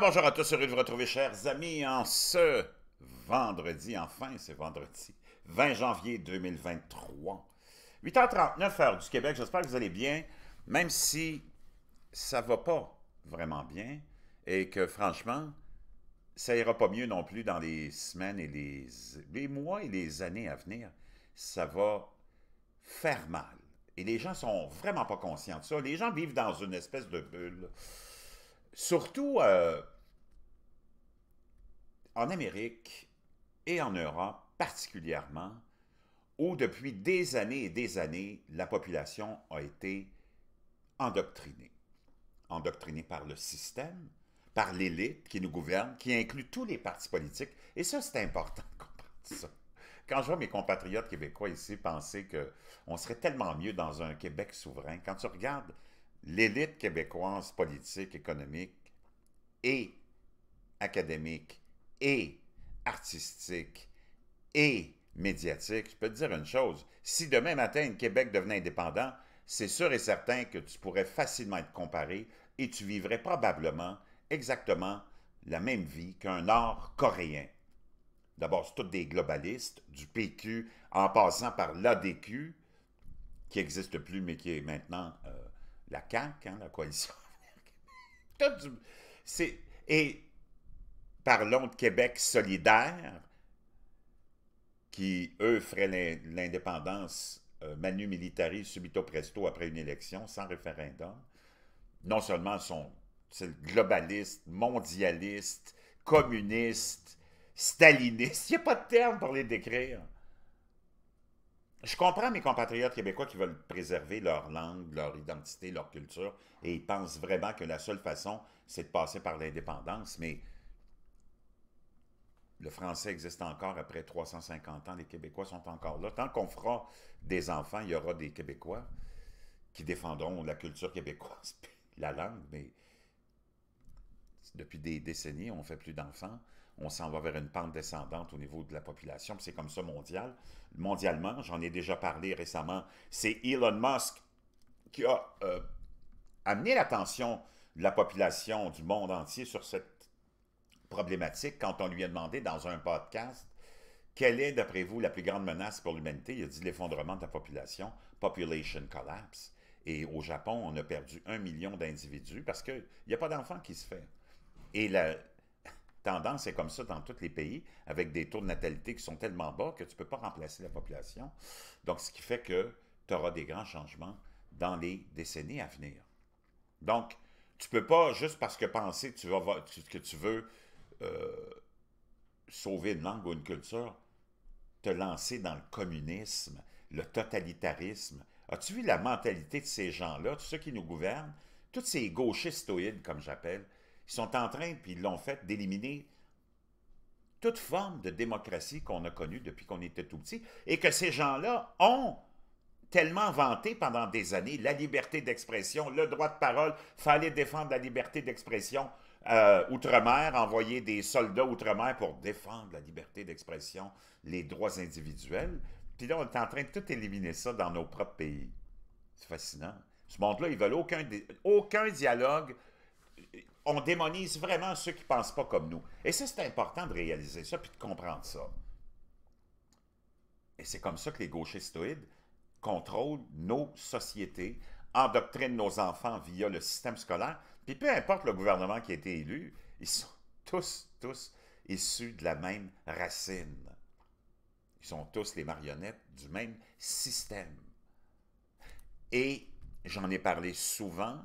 bonjour à tous, heureux de vous retrouver, chers amis, en ce vendredi, enfin c'est vendredi, 20 janvier 2023, 8h39 heure du Québec. J'espère que vous allez bien, même si ça va pas vraiment bien et que franchement, ça ira pas mieux non plus dans les semaines et les, mois et les années à venir. Ça va faire mal. Et les gens sont vraiment pas conscients de ça. Les gens vivent dans une espèce de bulle surtout euh, en Amérique et en Europe particulièrement, où depuis des années et des années, la population a été endoctrinée. Endoctrinée par le système, par l'élite qui nous gouverne, qui inclut tous les partis politiques. Et ça, c'est important de comprendre ça. Quand je vois mes compatriotes québécois ici penser qu'on serait tellement mieux dans un Québec souverain, quand tu regardes l'élite québécoise politique, économique et académique et artistique et médiatique, je peux te dire une chose, si demain matin le Québec devenait indépendant, c'est sûr et certain que tu pourrais facilement être comparé et tu vivrais probablement exactement la même vie qu'un Nord-Coréen. D'abord, c'est tous des globalistes, du PQ, en passant par l'ADQ, qui n'existe plus, mais qui est maintenant euh, la CAQ, hein, la coalition et parlons de Québec solidaire, qui, eux, feraient l'indépendance euh, manu militari subito presto après une élection, sans référendum. Non seulement sont c'est globaliste, mondialiste, communiste, staliniste, il n'y a pas de terme pour les décrire. Je comprends mes compatriotes québécois qui veulent préserver leur langue, leur identité, leur culture, et ils pensent vraiment que la seule façon, c'est de passer par l'indépendance, mais le français existe encore après 350 ans, les Québécois sont encore là. Tant qu'on fera des enfants, il y aura des Québécois qui défendront la culture québécoise, la langue, mais depuis des décennies, on fait plus d'enfants on s'en va vers une pente descendante au niveau de la population. C'est comme ça mondial. mondialement. J'en ai déjà parlé récemment. C'est Elon Musk qui a euh, amené l'attention de la population du monde entier sur cette problématique quand on lui a demandé dans un podcast quelle est, d'après vous, la plus grande menace pour l'humanité. Il a dit l'effondrement de la population, population collapse. Et au Japon, on a perdu un million d'individus parce qu'il n'y a pas d'enfants qui se fait. Et la, tendance est comme ça dans tous les pays, avec des taux de natalité qui sont tellement bas que tu ne peux pas remplacer la population. Donc, ce qui fait que tu auras des grands changements dans les décennies à venir. Donc, tu ne peux pas, juste parce que penser que tu, vas, que tu veux euh, sauver une langue ou une culture, te lancer dans le communisme, le totalitarisme. As-tu vu la mentalité de ces gens-là, de ceux qui nous gouvernent, tous ces gauchistes comme j'appelle, ils sont en train, puis ils l'ont fait, d'éliminer toute forme de démocratie qu'on a connue depuis qu'on était tout petit et que ces gens-là ont tellement vanté pendant des années la liberté d'expression, le droit de parole, fallait défendre la liberté d'expression euh, outre-mer, envoyer des soldats outre-mer pour défendre la liberté d'expression, les droits individuels. Puis là, on est en train de tout éliminer ça dans nos propres pays. C'est fascinant. Ce monde-là, ils veulent aucun, aucun dialogue, on démonise vraiment ceux qui ne pensent pas comme nous. Et ça, c'est important de réaliser ça puis de comprendre ça. Et c'est comme ça que les gauchistes contrôlent nos sociétés, endoctrinent nos enfants via le système scolaire. Puis peu importe le gouvernement qui a été élu, ils sont tous, tous issus de la même racine. Ils sont tous les marionnettes du même système. Et j'en ai parlé souvent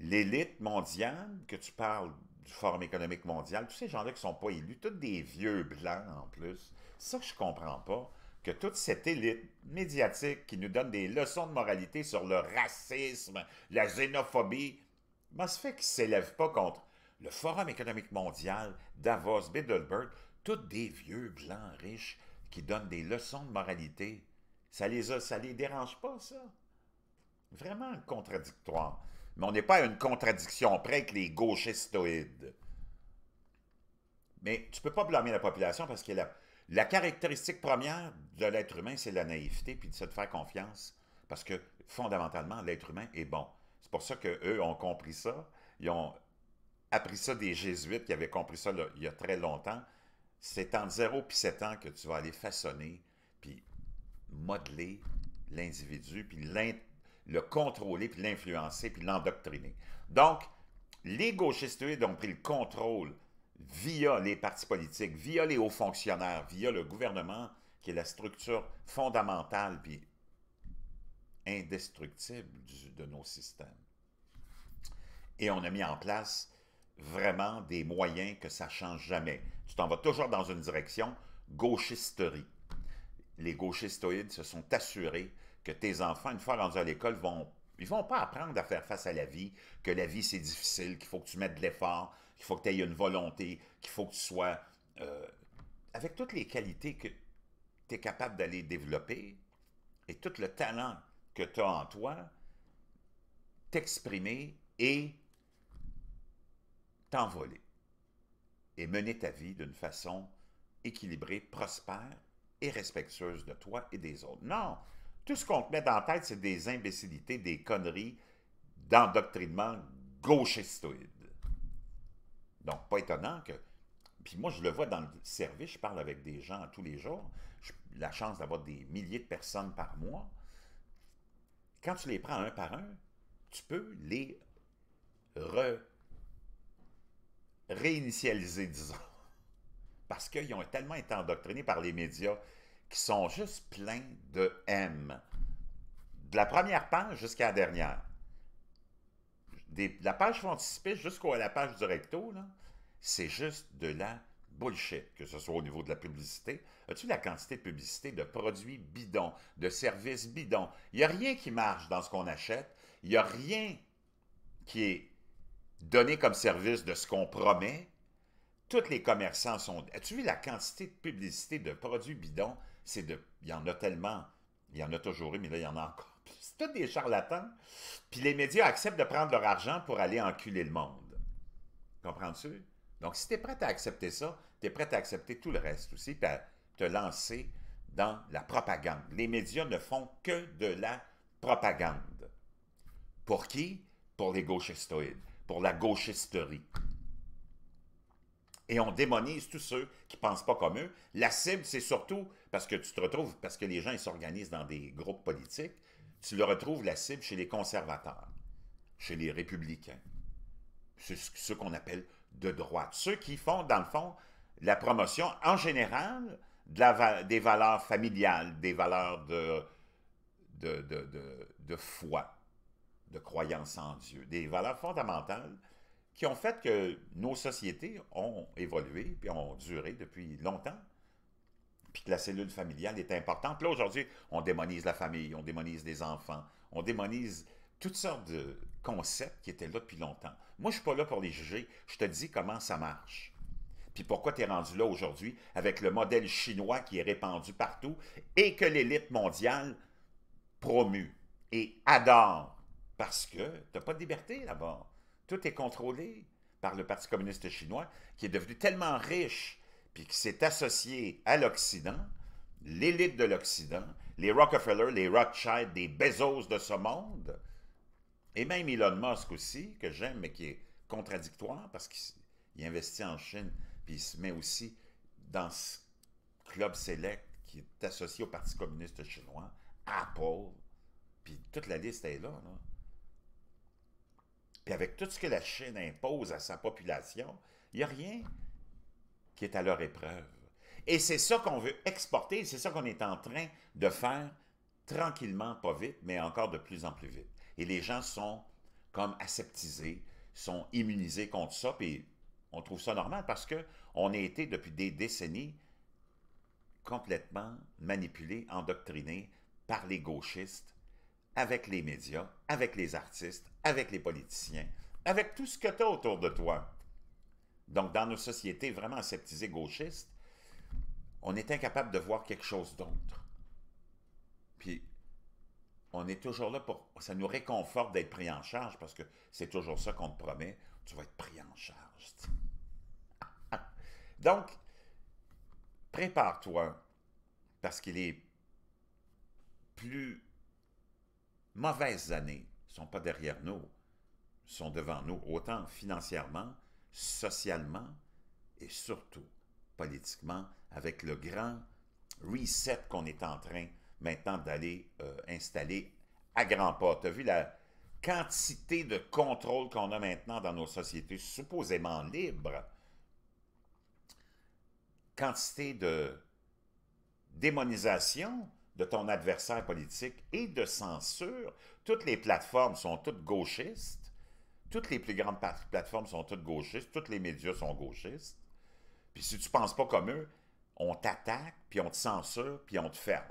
l'élite mondiale, que tu parles du Forum économique mondial, tous ces gens-là qui sont pas élus, tous des vieux blancs en plus, ça, je comprends pas que toute cette élite médiatique qui nous donne des leçons de moralité sur le racisme, la xénophobie, ben, fait qu'ils ne s'élèvent pas contre le Forum économique mondial, Davos, Biddleberg, tous des vieux blancs riches qui donnent des leçons de moralité. Ça les, ça les dérange pas, ça? Vraiment contradictoire mais on n'est pas à une contradiction près avec les gauchistoïdes. Mais tu ne peux pas blâmer la population parce que la, caractéristique première de l'être humain, c'est la naïveté, puis de se faire confiance, parce que fondamentalement, l'être humain est bon. C'est pour ça qu'eux ont compris ça. Ils ont appris ça des jésuites qui avaient compris ça il y a très longtemps. C'est en 0 puis sept ans que tu vas aller façonner, puis modeler l'individu, puis le contrôler, puis l'influencer, puis l'endoctriner. Donc, les gauchistes ont pris le contrôle via les partis politiques, via les hauts fonctionnaires, via le gouvernement, qui est la structure fondamentale puis indestructible de nos systèmes. Et on a mis en place vraiment des moyens que ça ne change jamais. Tu t'en vas toujours dans une direction, gauchisterie. Les gauchistoïdes se sont assurés que tes enfants, une fois rendus à l'école, vont ils vont pas apprendre à faire face à la vie, que la vie c'est difficile, qu'il faut que tu mettes de l'effort, qu'il faut que tu aies une volonté, qu'il faut que tu sois euh, avec toutes les qualités que tu es capable d'aller développer et tout le talent que tu as en toi, t'exprimer et t'envoler et mener ta vie d'une façon équilibrée, prospère et respectueuse de toi et des autres. Non, tout ce qu'on te met dans tête, c'est des imbécilités, des conneries d'endoctrinement gauchistoïde. Donc, pas étonnant que... Puis moi, je le vois dans le service, je parle avec des gens tous les jours. J'ai la chance d'avoir des milliers de personnes par mois. Quand tu les prends un par un, tu peux les réinitialiser, disons. Parce qu'ils ont tellement été endoctrinés par les médias qui sont juste pleins de M. De la première page jusqu'à la dernière. Des, la page frontispice jusqu'à la page du recto, c'est juste de la bullshit, que ce soit au niveau de la publicité. As-tu la quantité de publicité de produits bidons, de services bidons? Il n'y a rien qui marche dans ce qu'on achète. Il n'y a rien qui est donné comme service de ce qu'on promet. Tous les commerçants sont... As-tu vu la quantité de publicité de produits bidons? de. Il y en a tellement. Il y en a toujours eu, mais là, il y en a encore C'est tous des charlatans. Puis les médias acceptent de prendre leur argent pour aller enculer le monde. Comprends-tu? Donc, si tu es prêt à accepter ça, tu es prêt à accepter tout le reste aussi, puis à te lancer dans la propagande. Les médias ne font que de la propagande. Pour qui? Pour les gauchistoïdes, pour la gauchisterie et on démonise tous ceux qui ne pensent pas comme eux. La cible, c'est surtout parce que tu te retrouves, parce que les gens s'organisent dans des groupes politiques, tu le retrouves la cible chez les conservateurs, chez les républicains, C'est ce qu'on appelle de droite, ceux qui font, dans le fond, la promotion en général des valeurs familiales, des valeurs de, de foi, de croyance en Dieu, des valeurs fondamentales qui ont fait que nos sociétés ont évolué, puis ont duré depuis longtemps, puis que la cellule familiale est importante. Là, aujourd'hui, on démonise la famille, on démonise les enfants, on démonise toutes sortes de concepts qui étaient là depuis longtemps. Moi, je ne suis pas là pour les juger, je te dis comment ça marche. Puis pourquoi tu es rendu là aujourd'hui avec le modèle chinois qui est répandu partout et que l'élite mondiale promue et adore parce que tu n'as pas de liberté là-bas. Tout est contrôlé par le Parti communiste chinois, qui est devenu tellement riche, puis qui s'est associé à l'Occident, l'élite de l'Occident, les Rockefeller, les Rothschild, les Bezos de ce monde, et même Elon Musk aussi, que j'aime, mais qui est contradictoire parce qu'il investit en Chine, puis il se met aussi dans ce club select qui est associé au Parti communiste chinois, Apple, puis toute la liste est là. là. Et avec tout ce que la Chine impose à sa population, il n'y a rien qui est à leur épreuve. Et c'est ça qu'on veut exporter, c'est ça qu'on est en train de faire tranquillement, pas vite, mais encore de plus en plus vite. Et les gens sont comme aseptisés, sont immunisés contre ça, puis on trouve ça normal parce qu'on a été depuis des décennies complètement manipulés, endoctrinés par les gauchistes avec les médias, avec les artistes, avec les politiciens, avec tout ce que tu as autour de toi. Donc, dans nos sociétés vraiment aseptisées gauchistes, on est incapable de voir quelque chose d'autre. Puis, on est toujours là pour... Ça nous réconforte d'être pris en charge parce que c'est toujours ça qu'on te promet. Tu vas être pris en charge. Donc, prépare-toi parce qu'il est plus mauvaises années ne sont pas derrière nous, sont devant nous, autant financièrement, socialement et surtout politiquement, avec le grand reset qu'on est en train maintenant d'aller euh, installer à grands pas. Tu as vu la quantité de contrôle qu'on a maintenant dans nos sociétés supposément libres, quantité de démonisation de ton adversaire politique et de censure. Toutes les plateformes sont toutes gauchistes. Toutes les plus grandes plateformes sont toutes gauchistes. Toutes les médias sont gauchistes. Puis si tu ne penses pas comme eux, on t'attaque, puis on te censure, puis on te ferme.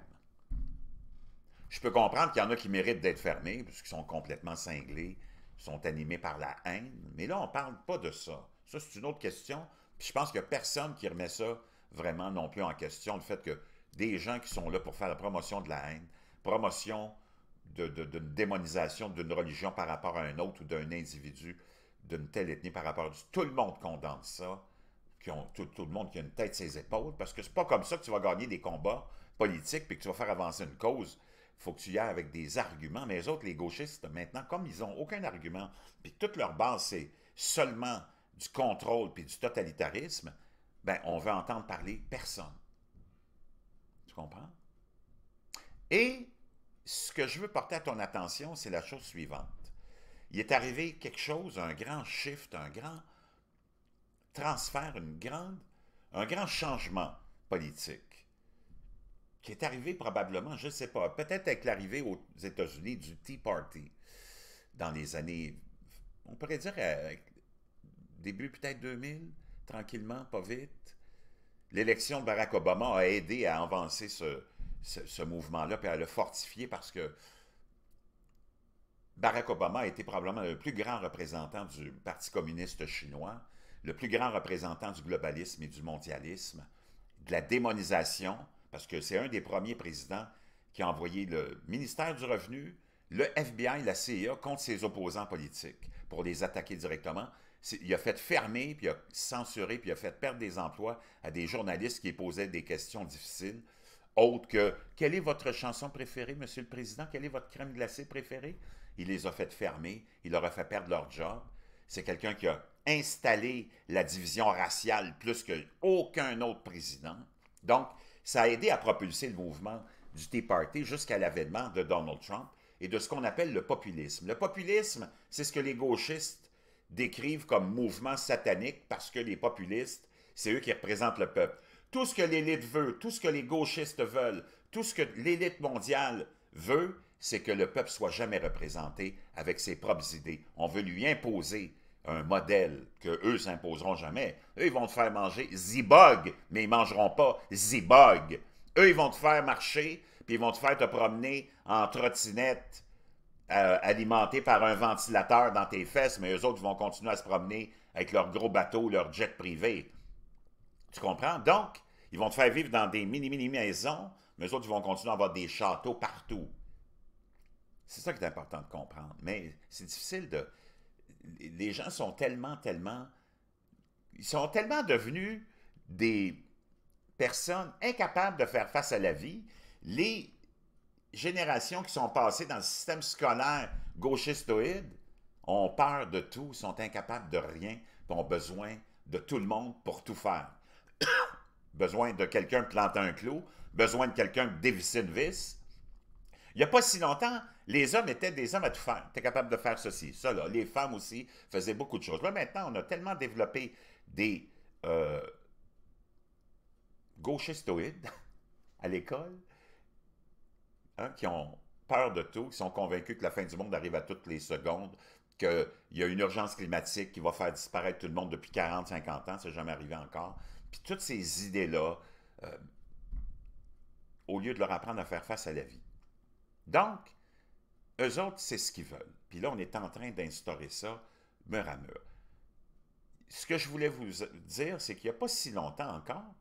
Je peux comprendre qu'il y en a qui méritent d'être fermés, puisqu'ils sont complètement cinglés, sont animés par la haine. Mais là, on ne parle pas de ça. Ça, c'est une autre question. Puis je pense qu'il n'y a personne qui remet ça vraiment non plus en question, le fait que des gens qui sont là pour faire la promotion de la haine, promotion d'une démonisation d'une religion par rapport à un autre ou d'un individu d'une telle ethnie par rapport à tout le monde condamne ça, qui ont, tout, le monde qui a une tête ses épaules, parce que c'est pas comme ça que tu vas gagner des combats politiques puis que tu vas faire avancer une cause. Faut que tu y ailles avec des arguments. Mais les autres, les gauchistes, maintenant, comme ils n'ont aucun argument, puis toute leur base, c'est seulement du contrôle puis du totalitarisme, ben, on veut entendre parler personne comprends? Et ce que je veux porter à ton attention, c'est la chose suivante. Il est arrivé quelque chose, un grand shift, un grand transfert, une grande, un grand changement politique qui est arrivé probablement, je ne sais pas, peut-être avec l'arrivée aux États-Unis du Tea Party dans les années, on pourrait dire euh, début peut-être 2000, tranquillement, pas vite l'élection de Barack Obama a aidé à avancer ce, mouvement-là, puis à le fortifier parce que Barack Obama a été probablement le plus grand représentant du Parti communiste chinois, le plus grand représentant du globalisme et du mondialisme, de la démonisation, parce que c'est un des premiers présidents qui a envoyé le ministère du Revenu, le FBI, la CIA contre ses opposants politiques pour les attaquer directement il a fait fermer, puis a censuré, puis il a fait perdre des emplois à des journalistes qui posaient des questions difficiles, autres que « Quelle est votre chanson préférée, Monsieur le Président? Quelle est votre crème glacée préférée? » Il les a fait fermer, il leur a fait perdre leur job. C'est quelqu'un qui a installé la division raciale plus qu'aucun autre président. Donc, ça a aidé à propulser le mouvement du Tea Party jusqu'à l'avènement de Donald Trump et de ce qu'on appelle le populisme. Le populisme, c'est ce que les gauchistes décrivent comme mouvement satanique parce que les populistes, c'est eux qui représentent le peuple. Tout ce que l'élite veut, tout ce que les gauchistes veulent, tout ce que l'élite mondiale veut, c'est que le peuple soit jamais représenté avec ses propres idées. On veut lui imposer un modèle que eux s'imposeront jamais. Eux, ils vont te faire manger Zibog, mais ils mangeront pas Zibog. Eux, ils vont te faire marcher, puis ils vont te faire te promener en trottinette alimentés euh, alimenté par un ventilateur dans tes fesses, mais eux autres vont continuer à se promener avec leur gros bateaux, leur jets privés. Tu comprends? Donc, ils vont te faire vivre dans des mini-mini-maisons, mais eux autres, vont continuer à avoir des châteaux partout. C'est ça qui est important de comprendre. Mais c'est difficile de... Les gens sont tellement, tellement... Ils sont tellement devenus des personnes incapables de faire face à la vie. Les générations qui sont passées dans le système scolaire gauchistoïde ont peur de tout, sont incapables de rien, ont besoin de tout le monde pour tout faire. besoin de quelqu'un qui planter un clou, besoin de quelqu'un qui dévisser une vis. Il n'y a pas si longtemps, les hommes étaient des hommes à tout faire. Tu es capable de faire ceci, cela. Les femmes aussi faisaient beaucoup de choses. Là, maintenant, on a tellement développé des euh, gauchistoïdes à l'école Hein, qui ont peur de tout, qui sont convaincus que la fin du monde arrive à toutes les secondes, qu'il y a une urgence climatique qui va faire disparaître tout le monde depuis 40, 50 ans, n'est jamais arrivé encore. Puis toutes ces idées-là, euh, au lieu de leur apprendre à faire face à la vie. Donc, eux autres, c'est ce qu'ils veulent. Puis là, on est en train d'instaurer ça mur à Ce que je voulais vous dire, c'est qu'il n'y a pas si longtemps encore,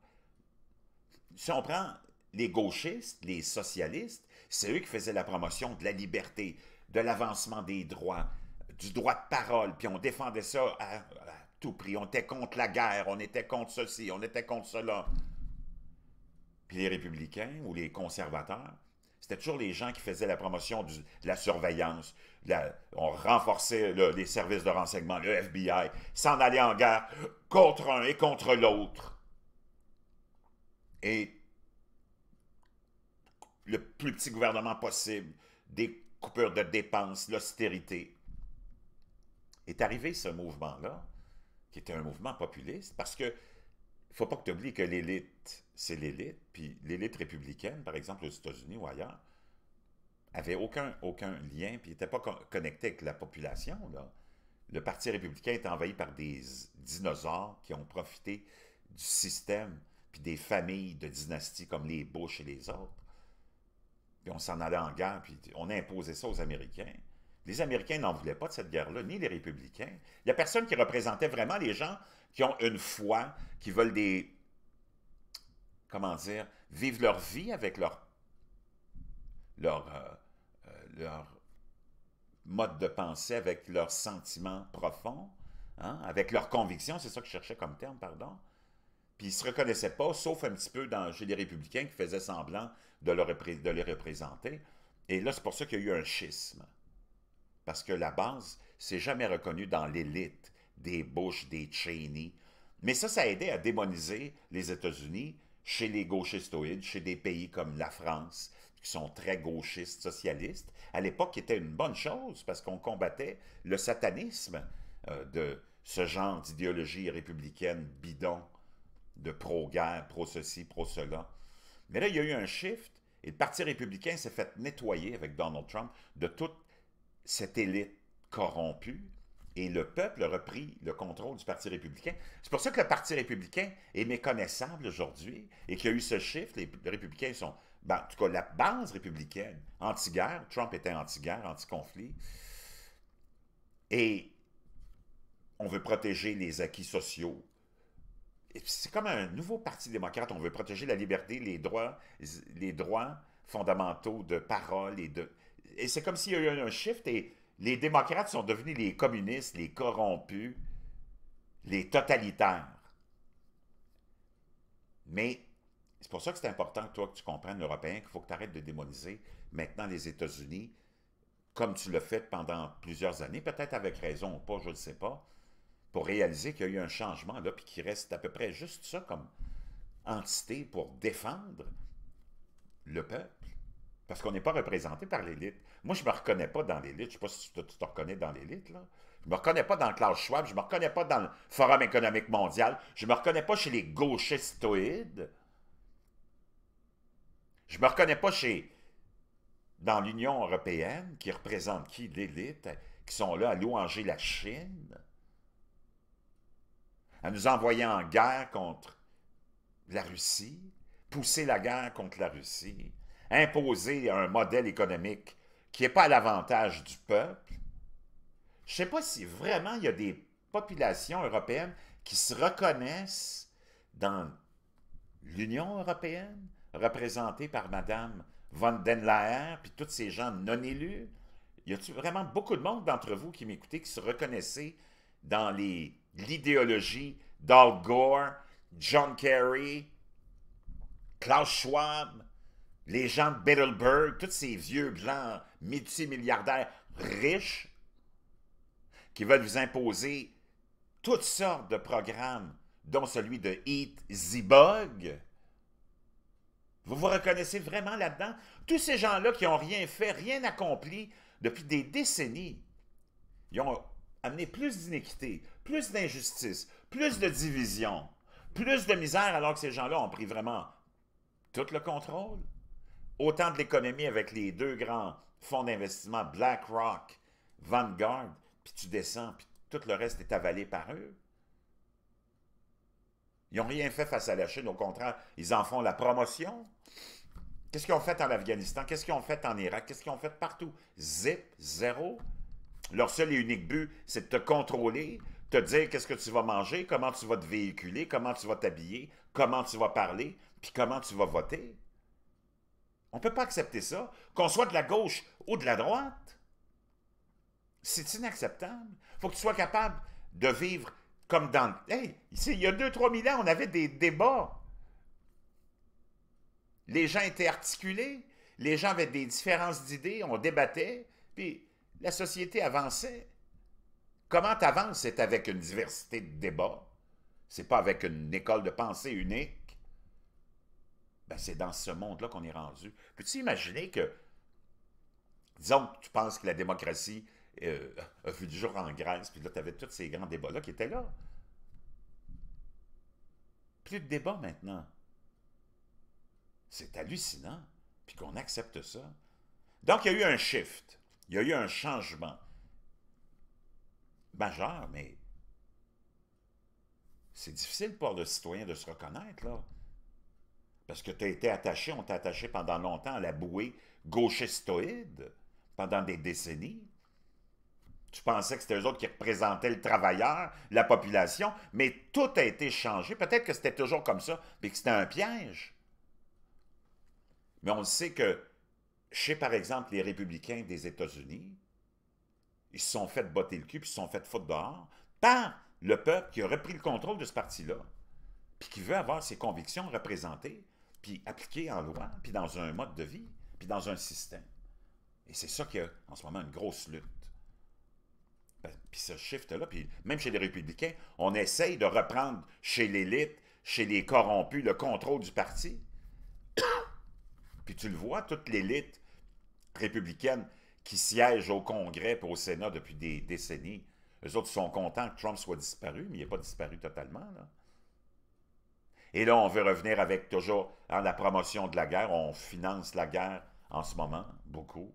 si on prend les gauchistes, les socialistes, c'est eux qui faisaient la promotion de la liberté, de l'avancement des droits, du droit de parole, puis on défendait ça à, tout prix. On était contre la guerre, on était contre ceci, on était contre cela. Puis les républicains ou les conservateurs, c'était toujours les gens qui faisaient la promotion de la surveillance. on renforçait les services de renseignement, le FBI, s'en aller en guerre contre un et contre l'autre. Et le plus petit gouvernement possible, des coupures de dépenses, l'austérité. Est arrivé ce mouvement-là, qui était un mouvement populiste, parce que faut pas que tu oublies que l'élite, c'est l'élite, puis l'élite républicaine, par exemple aux États-Unis ou ailleurs, avait aucun, aucun lien, puis n'était pas connecté avec la population. Le Parti républicain est envahi par des dinosaures qui ont profité du système, puis des familles de dynasties comme les Bush et les autres puis on s'en allait en guerre, puis on imposait ça aux Américains. Les Américains n'en voulaient pas de cette guerre-là, ni les républicains. Il n'y a personne qui représentait vraiment les gens qui ont une foi, qui veulent des... comment dire, vivre leur vie avec leur... leur, euh, euh, leur mode de pensée, avec leurs sentiments profonds, hein, avec leurs convictions, c'est ça que je cherchais comme terme, pardon. Puis ils ne se reconnaissaient pas, sauf un petit peu dans, les républicains qui faisaient semblant de, les représenter. Et là, c'est pour ça qu'il y a eu un schisme. Parce que la base, c'est jamais reconnu dans l'élite des Bush, des Cheney. Mais ça, ça a aidé à démoniser les États-Unis chez les gauchistoïdes, chez des pays comme la France, qui sont très gauchistes, socialistes. À l'époque, c'était une bonne chose parce qu'on combattait le satanisme euh, de ce genre d'idéologie républicaine bidon, de pro-guerre, pro-ceci, pro-cela. Mais là, il y a eu un shift et le Parti républicain s'est fait nettoyer avec Donald Trump de toute cette élite corrompue et le peuple a repris le contrôle du Parti républicain. C'est pour ça que le Parti républicain est méconnaissable aujourd'hui et qu'il y a eu ce shift. Les républicains sont, ben, en tout cas, la base républicaine, anti-guerre, Trump était anti-guerre, anti-conflit. Et on veut protéger les acquis sociaux c'est comme un nouveau parti démocrate. On veut protéger la liberté, les droits, les droits fondamentaux de parole et de. c'est comme s'il y a eu un shift et les démocrates sont devenus les communistes, les corrompus, les totalitaires. Mais c'est pour ça que c'est important, toi, que tu comprennes, l'Européen, qu'il faut que tu arrêtes de démoniser maintenant les États-Unis, comme tu l'as fait pendant plusieurs années, peut-être avec raison ou pas, je ne sais pas pour réaliser qu'il y a eu un changement, là, puis qu'il reste à peu près juste ça comme entité pour défendre le peuple. Parce qu'on n'est pas représenté par l'élite. Moi, je ne me reconnais pas dans l'élite. Je ne sais pas si tu te, reconnais dans l'élite. Je ne me reconnais pas dans Klaus Schwab. Je ne me reconnais pas dans le Forum économique mondial. Je ne me reconnais pas chez les gauchistoïdes. Je ne me reconnais pas chez dans l'Union européenne, qui représente qui? L'élite, qui sont là à louanger la Chine à nous envoyer en guerre contre la Russie, pousser la guerre contre la Russie, imposer un modèle économique qui n'est pas à l'avantage du peuple. Je ne sais pas si vraiment il y a des populations européennes qui se reconnaissent dans l'Union européenne, représentée par Mme von den Leyen, puis tous ces gens non élus. Y a-t-il vraiment beaucoup de monde d'entre vous qui m'écoutez qui se reconnaissent dans les l'idéologie d'Al Gore, John Kerry, Klaus Schwab, les gens de Bilderberg, tous ces vieux blancs multimilliardaires riches qui veulent vous imposer toutes sortes de programmes, dont celui de Eat the Bug. Vous vous reconnaissez vraiment là-dedans? Tous ces gens-là qui n'ont rien fait, rien accompli depuis des décennies, ils ont amener plus d'iniquité, plus d'injustice, plus de division, plus de misère alors que ces gens-là ont pris vraiment tout le contrôle. Autant de l'économie avec les deux grands fonds d'investissement BlackRock, Vanguard, puis tu descends, puis tout le reste est avalé par eux. Ils n'ont rien fait face à la Chine, au contraire, ils en font la promotion. Qu'est-ce qu'ils ont fait en Afghanistan? Qu'est-ce qu'ils ont fait en Irak? Qu'est-ce qu'ils ont fait partout? Zip, zéro, leur seul et unique but, c'est de te contrôler, te dire qu'est-ce que tu vas manger, comment tu vas te véhiculer, comment tu vas t'habiller, comment tu vas parler, puis comment tu vas voter. On ne peut pas accepter ça, qu'on soit de la gauche ou de la droite. C'est inacceptable. Il faut que tu sois capable de vivre comme dans... Hey, ici, il y a 2-3 000 ans, on avait des débats. Les gens étaient articulés, les gens avaient des différences d'idées, on débattait, puis la société avançait. Comment avances? c'est avec une diversité de débats. C'est pas avec une école de pensée unique. Ben, c'est dans ce monde-là qu'on est rendu. Peux-tu imaginer que, disons tu penses que la démocratie euh, a vu du jour en Grèce, puis là, tu avais tous ces grands débats-là qui étaient là. Plus de débats maintenant. C'est hallucinant, puis qu'on accepte ça. Donc, il y a eu un shift. Il y a eu un changement majeur, mais c'est difficile pour le citoyen de se reconnaître, là. Parce que tu as été attaché, on t'a attaché pendant longtemps à la bouée gauchistoïde, pendant des décennies. Tu pensais que c'était eux autres qui représentaient le travailleur, la population, mais tout a été changé. Peut-être que c'était toujours comme ça, mais que c'était un piège. Mais on sait que chez, par exemple, les républicains des États-Unis, ils se sont fait botter le cul, puis ils se sont fait foutre dehors par le peuple qui a repris le contrôle de ce parti-là, puis qui veut avoir ses convictions représentées, puis appliquées en loi, puis dans un mode de vie, puis dans un système. Et c'est ça qui a en ce moment une grosse lutte. Ben, puis ce shift-là, puis même chez les républicains, on essaye de reprendre chez l'élite, chez les corrompus, le contrôle du parti. puis tu le vois, toute l'élite républicaine qui siège au Congrès et au Sénat depuis des décennies. les autres sont contents que Trump soit disparu, mais il n'est pas disparu totalement. Et là, on veut revenir avec toujours en hein, la promotion de la guerre. On finance la guerre en ce moment, beaucoup.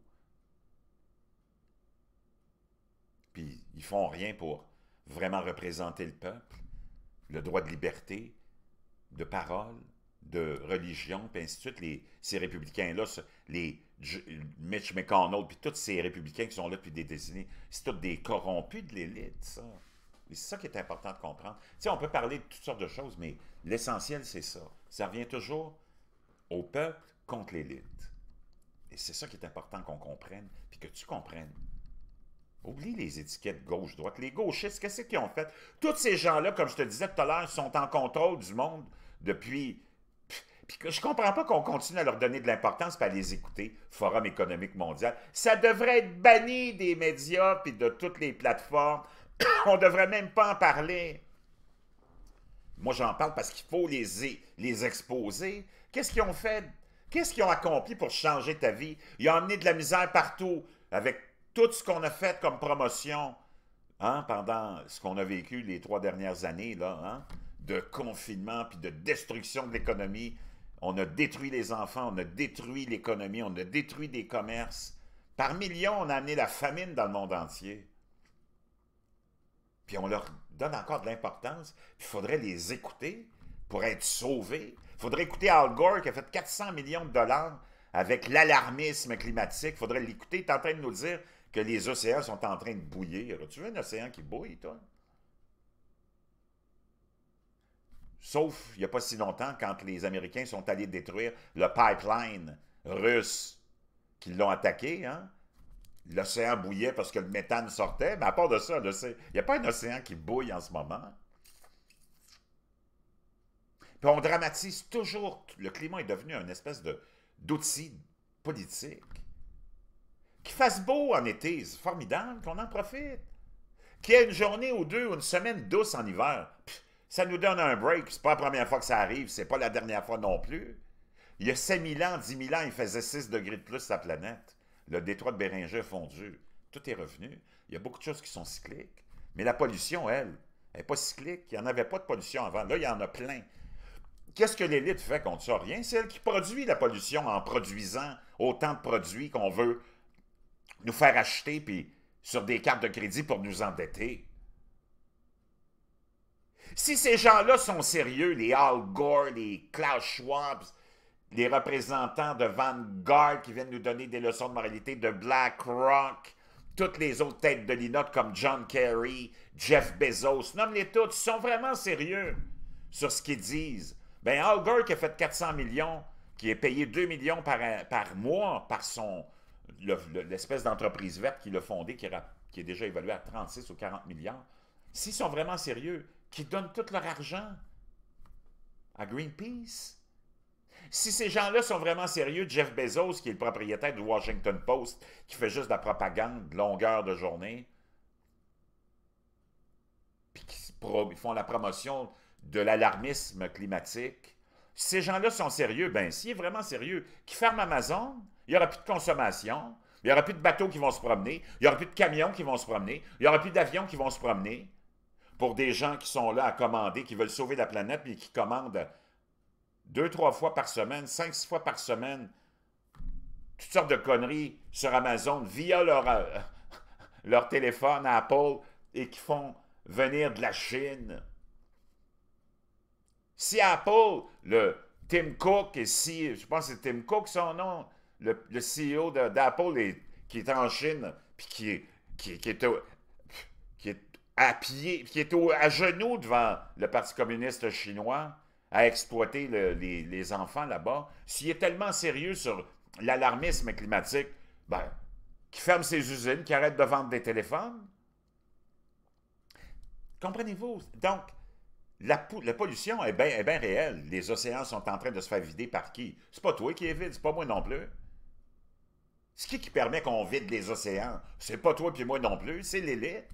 Puis ils font rien pour vraiment représenter le peuple, le droit de liberté, de parole, de religion, puis ainsi de suite. Les, ces républicains-là, les Mitch McConnell, puis tous ces républicains qui sont là depuis des décennies, c'est tous des corrompus de l'élite, ça. Et c'est ça qui est important de comprendre. Tu sais, on peut parler de toutes sortes de choses, mais l'essentiel, c'est ça. Ça revient toujours au peuple contre l'élite. Et c'est ça qui est important qu'on comprenne, puis que tu comprennes. Oublie les étiquettes gauche-droite. Les gauchistes, qu'est-ce qu'ils ont fait? Tous ces gens-là, comme je te disais tout à l'heure, sont en contrôle du monde depuis je ne je comprends pas qu'on continue à leur donner de l'importance pas à les écouter. Forum économique mondial. Ça devrait être banni des médias et de toutes les plateformes. On devrait même pas en parler. Moi, j'en parle parce qu'il faut les, les exposer. Qu'est-ce qu'ils ont fait? Qu'est-ce qu'ils ont accompli pour changer ta vie? Ils ont amené de la misère partout avec tout ce qu'on a fait comme promotion hein, pendant ce qu'on a vécu les trois dernières années hein, de confinement puis de destruction de l'économie. On a détruit les enfants, on a détruit l'économie, on a détruit des commerces. Par millions, on a amené la famine dans le monde entier. Puis on leur donne encore de l'importance. Il faudrait les écouter pour être sauvés. Il faudrait écouter Al Gore qui a fait 400 millions de dollars avec l'alarmisme climatique. Il faudrait l'écouter. est en train de nous dire que les océans sont en train de bouillir. Tu veux un océan qui bouille, toi? Sauf, il n'y a pas si longtemps, quand les Américains sont allés détruire le pipeline russe qu'ils l'ont attaqué, hein? l'océan bouillait parce que le méthane sortait, mais à part de ça, il n'y a pas un océan qui bouille en ce moment. Puis on dramatise toujours, le climat est devenu une espèce d'outil politique. Qu'il fasse beau en été, c'est formidable, qu'on en profite. Qu'il y ait une journée ou deux ou une semaine douce en hiver, ça nous donne un break. C'est pas la première fois que ça arrive, c'est pas la dernière fois non plus. Il y a 5000 ans, 10 000 ans, il faisait 6 degrés de plus la planète. Le détroit de Béringer fondu. Tout est revenu. Il y a beaucoup de choses qui sont cycliques. Mais la pollution, elle, elle n'est pas cyclique. Il n'y en avait pas de pollution avant. Là, il y en a plein. Qu'est-ce que l'élite fait contre ça? Rien. C'est elle qui produit la pollution en produisant autant de produits qu'on veut nous faire acheter puis sur des cartes de crédit pour nous endetter. Si ces gens-là sont sérieux, les Al Gore, les Klaus Schwab, les représentants de Vanguard qui viennent nous donner des leçons de moralité, de BlackRock, toutes les autres têtes de linotte comme John Kerry, Jeff Bezos, nomme-les toutes, sont vraiment sérieux sur ce qu'ils disent. Ben, Al Gore qui a fait 400 millions, qui est payé 2 millions par, par mois par son l'espèce d'entreprise verte qu'il a fondée, qui, qui est déjà évaluée à 36 ou 40 milliards. S'ils sont vraiment sérieux, qui donnent tout leur argent à Greenpeace. Si ces gens-là sont vraiment sérieux, Jeff Bezos, qui est le propriétaire du Washington Post, qui fait juste de la propagande longueur de journée, puis qui font la promotion de l'alarmisme climatique, si ces gens-là sont sérieux, ben si est vraiment sérieux, qui ferme Amazon, il n'y aura plus de consommation, il n'y aura plus de bateaux qui vont se promener, il n'y aura plus de camions qui vont se promener, il n'y aura plus d'avions qui vont se promener pour des gens qui sont là à commander, qui veulent sauver la planète, puis qui commandent deux, trois fois par semaine, cinq, six fois par semaine, toutes sortes de conneries sur Amazon via leur, euh, leur téléphone à Apple et qui font venir de la Chine. Si Apple, le Tim Cook, et si, je pense que c'est Tim Cook son nom, le, CEO d'Apple qui est en Chine, puis qui, qui est à pied, qui est à genoux devant le Parti communiste chinois, à exploiter les, enfants là-bas, s'il est tellement sérieux sur l'alarmisme climatique, ben, qui ferme ses usines, qui arrête de vendre des téléphones. Comprenez-vous? Donc, la, pollution est bien réelle. Les océans sont en train de se faire vider par qui? C'est pas toi qui es vide, c'est pas moi non plus. Ce qui qui permet qu'on vide les océans? C'est pas toi puis moi non plus, c'est l'élite.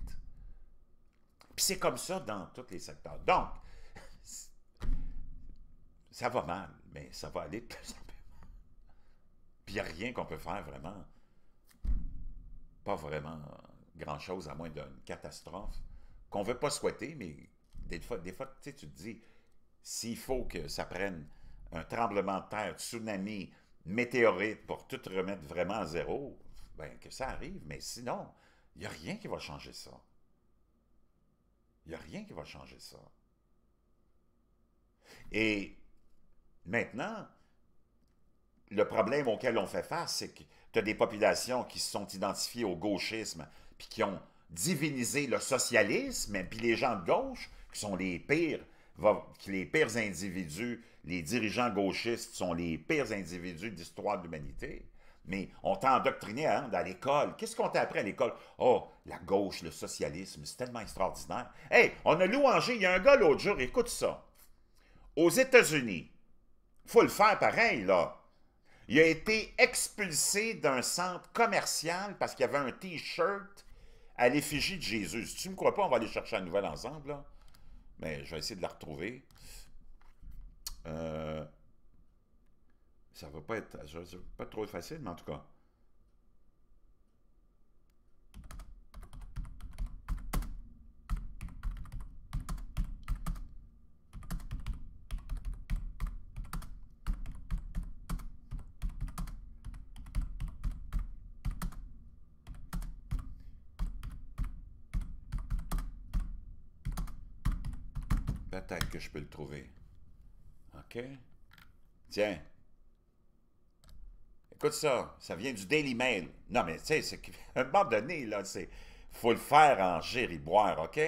Puis c'est comme ça dans tous les secteurs. Donc, ça va mal, mais ça va aller de plus en plus Puis il n'y a rien qu'on peut faire vraiment. Pas vraiment grand-chose, à moins d'une catastrophe qu'on ne veut pas souhaiter, mais des fois, des fois tu te dis, s'il faut que ça prenne un tremblement de terre, tsunami, météorite pour tout remettre vraiment à zéro, ben, que ça arrive, mais sinon, il n'y a rien qui va changer ça. Il n'y a rien qui va changer ça. Et maintenant, le problème auquel on fait face, c'est que tu as des populations qui se sont identifiées au gauchisme, puis qui ont divinisé le socialisme, puis les gens de gauche, qui sont les pires, les pires individus, les dirigeants gauchistes sont les pires individus de l'histoire de l'humanité. Mais on t'a endoctriné hein, à l'école. Qu'est-ce qu'on t'a appris à l'école? Oh, la gauche, le socialisme, c'est tellement extraordinaire. Hey, on a louangé, il y a un gars l'autre jour, écoute ça. Aux États-Unis, faut le faire pareil, là. Il a été expulsé d'un centre commercial parce qu'il y avait un T-shirt à l'effigie de Jésus. tu me crois pas, on va aller chercher un nouvel ensemble, là. Mais je vais essayer de la retrouver. Euh, ça va pas être va pas trop facile, mais en tout cas. Peut-être que je peux le trouver. OK? Tiens, Écoute ça, ça vient du Daily Mail. Non, mais tu sais, c'est un de donné, là, c'est faut le faire en gériboire, OK?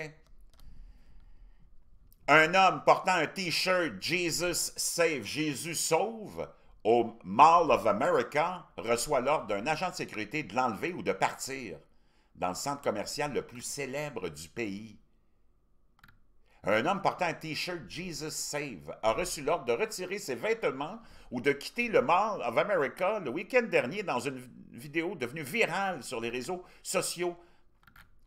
Un homme portant un T-shirt Jesus Save, Jésus Sauve, au Mall of America, reçoit l'ordre d'un agent de sécurité de l'enlever ou de partir dans le centre commercial le plus célèbre du pays. Un homme portant un T-shirt Jesus Save a reçu l'ordre de retirer ses vêtements ou de quitter le Mall of America le week-end dernier dans une vidéo devenue virale sur les réseaux sociaux.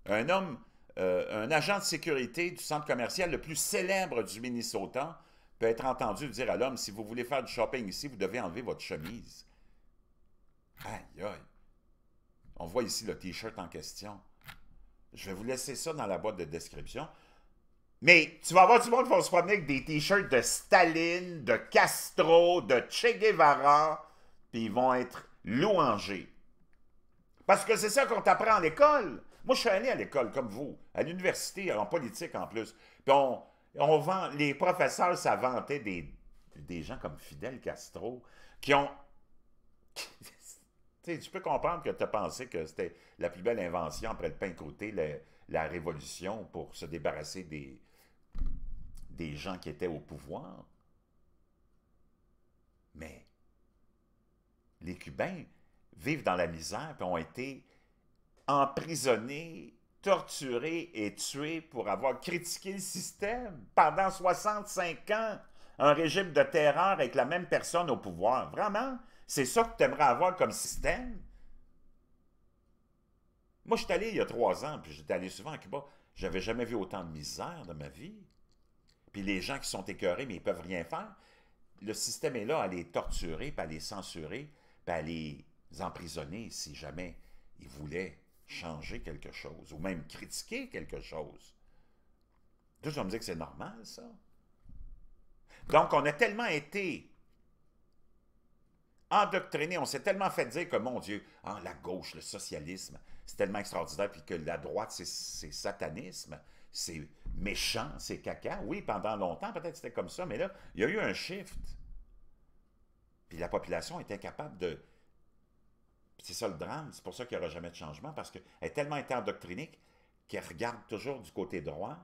Un homme, euh, un agent de sécurité du centre commercial le plus célèbre du Minnesota, peut être entendu dire à l'homme si vous voulez faire du shopping ici, vous devez enlever votre chemise. Aïe, aïe. On voit ici le T-shirt en question. Je vais vous laisser ça dans la boîte de description. Mais tu vas tout du monde qui va se promener avec des t-shirts de Staline, de Castro, de Che Guevara, puis ils vont être louangés. Parce que c'est ça qu'on t'apprend à l'école. Moi, je suis allé à l'école comme vous, à l'université, en politique en plus. Puis on, vend, les professeurs ça des, des gens comme Fidel Castro qui ont. tu sais, tu peux comprendre que tu as pensé que c'était la plus belle invention après le pain côté, la révolution pour se débarrasser des, des gens qui étaient au pouvoir. Mais les Cubains vivent dans la misère et ont été emprisonnés, torturés et tués pour avoir critiqué le système pendant 65 ans. Un régime de terreur avec la même personne au pouvoir. Vraiment? C'est ça que tu aimerais avoir comme système? Moi, je suis allé il y a trois ans, puis j'étais allé souvent à Cuba. n'avais jamais vu autant de misère de ma vie. Puis les gens qui sont écœurés, mais ils peuvent rien faire, le système est là à les torturer, puis à les censurer, puis à les emprisonner si jamais ils voulaient changer quelque chose ou même critiquer quelque chose. Tout je me dit que c'est normal, ça. Donc, on a tellement été endoctrinés, on s'est tellement fait dire que, mon Dieu, ah, la gauche, le socialisme, c'est tellement extraordinaire, puis que la droite, c'est satanisme c'est méchant, c'est caca. Oui, pendant longtemps, peut-être c'était comme ça, mais là, il y a eu un shift. Puis la population est incapable de... C'est ça le drame, c'est pour ça qu'il n'y aura jamais de changement, parce qu'elle est tellement interdoctrinique qu'elle regarde toujours du côté droit,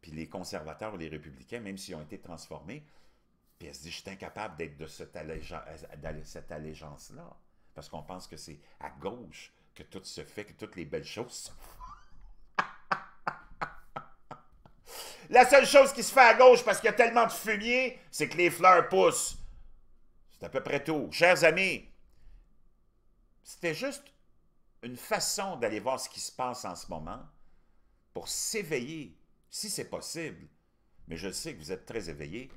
puis les conservateurs, ou les républicains, même s'ils ont été transformés, puis elle se dit, je suis incapable d'être de cette, allégeance-là, parce qu'on pense que c'est à gauche que tout se fait, que toutes les belles choses La seule chose qui se fait à gauche parce qu'il y a tellement de fumier, c'est que les fleurs poussent. C'est à peu près tout. Chers amis, c'était juste une façon d'aller voir ce qui se passe en ce moment pour s'éveiller, si c'est possible. Mais je sais que vous êtes très éveillés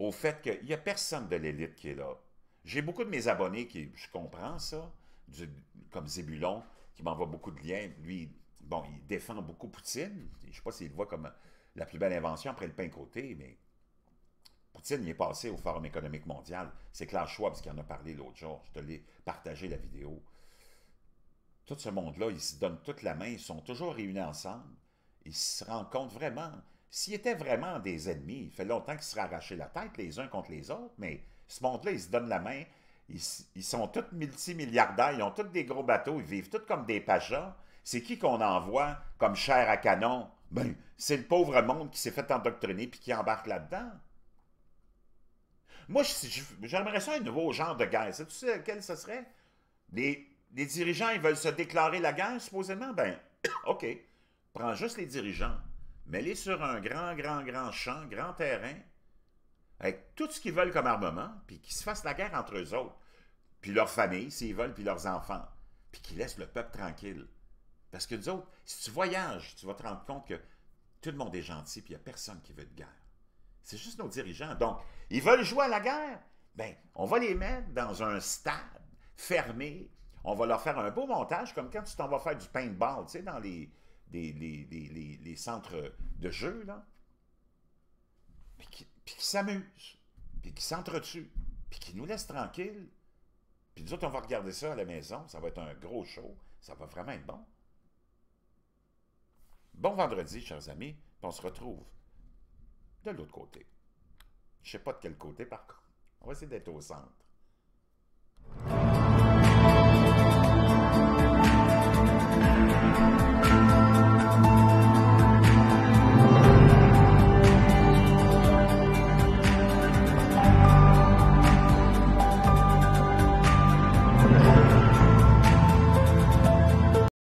au fait qu'il n'y a personne de l'élite qui est là. J'ai beaucoup de mes abonnés qui, je comprends ça, comme Zébulon, qui m'envoie beaucoup de liens. Lui, bon, il défend beaucoup Poutine. Je ne sais pas s'il le voit comme la plus belle invention après le pain côté, mais Poutine il est passé au Forum économique mondial. C'est Klaus Schwab qui en a parlé l'autre jour. Je te l'ai partagé la vidéo. Tout ce monde-là, ils se donnent toute la main, ils sont toujours réunis ensemble. Ils se compte vraiment. S'ils étaient vraiment des ennemis, il fait longtemps qu'ils se seraient arrachés la tête les uns contre les autres, mais ce monde-là, ils se donnent la main. Ils, sont tous multimilliardaires, ils ont tous des gros bateaux, ils vivent tous comme des pachas. C'est qui qu'on envoie comme chair à canon ben, c'est le pauvre monde qui s'est fait endoctriner puis qui embarque là-dedans. Moi, j'aimerais ça un nouveau genre de guerre. tu sais quel ce serait? Les, dirigeants, ils veulent se déclarer la guerre, supposément? Ben, OK. Prends juste les dirigeants. Mets-les sur un grand, grand, grand champ, grand terrain, avec tout ce qu'ils veulent comme armement, puis qu'ils se fassent la guerre entre eux autres, puis leurs familles, s'ils veulent, puis leurs enfants, puis qu'ils laissent le peuple tranquille. Parce que nous autres, si tu voyages, tu vas te rendre compte que tout le monde est gentil, puis il n'y a personne qui veut de guerre. C'est juste nos dirigeants. Donc, ils veulent jouer à la guerre. Bien, on va les mettre dans un stade fermé. On va leur faire un beau montage, comme quand tu t'en vas faire du paintball, tu sais, dans les, les, centres de jeu, là. Puis qui, s'amusent, puis qui s'entretuent, puis qui nous laissent tranquilles. Puis nous autres, on va regarder ça à la maison. Ça va être un gros show. Ça va vraiment être bon. Bon vendredi, chers amis, on se retrouve de l'autre côté. Je ne sais pas de quel côté, par contre. On va essayer d'être au centre.